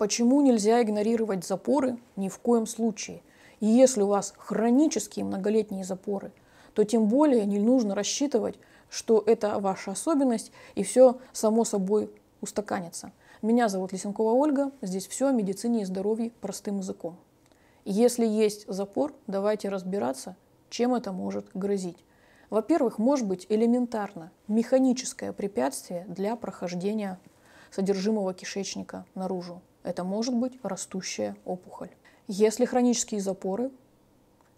Почему нельзя игнорировать запоры ни в коем случае? И если у вас хронические многолетние запоры, то тем более не нужно рассчитывать, что это ваша особенность, и все само собой устаканится. Меня зовут Лисенкова Ольга, здесь все о медицине и здоровье простым языком. Если есть запор, давайте разбираться, чем это может грозить. Во-первых, может быть элементарно механическое препятствие для прохождения содержимого кишечника наружу. Это может быть растущая опухоль. Если хронические запоры,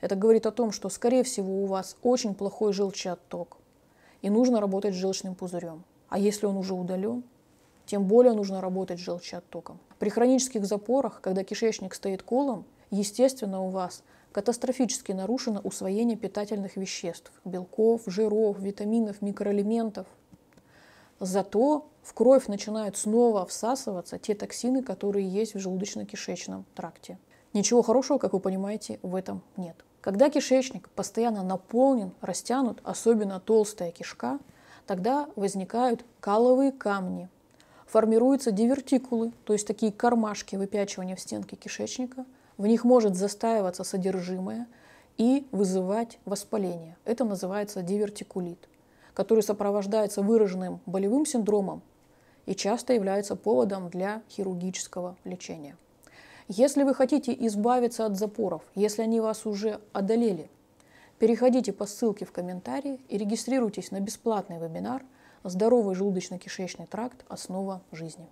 это говорит о том, что, скорее всего, у вас очень плохой желчный отток, и нужно работать с желчным пузырем. А если он уже удален, тем более нужно работать с желчным оттоком. При хронических запорах, когда кишечник стоит колом, естественно, у вас катастрофически нарушено усвоение питательных веществ, белков, жиров, витаминов, микроэлементов – Зато в кровь начинают снова всасываться те токсины, которые есть в желудочно-кишечном тракте. Ничего хорошего, как вы понимаете, в этом нет. Когда кишечник постоянно наполнен, растянут, особенно толстая кишка, тогда возникают каловые камни, формируются дивертикулы, то есть такие кармашки выпячивания в стенке кишечника, в них может застаиваться содержимое и вызывать воспаление. Это называется дивертикулит который сопровождается выраженным болевым синдромом и часто является поводом для хирургического лечения. Если вы хотите избавиться от запоров, если они вас уже одолели, переходите по ссылке в комментарии и регистрируйтесь на бесплатный вебинар «Здоровый желудочно-кишечный тракт. Основа жизни».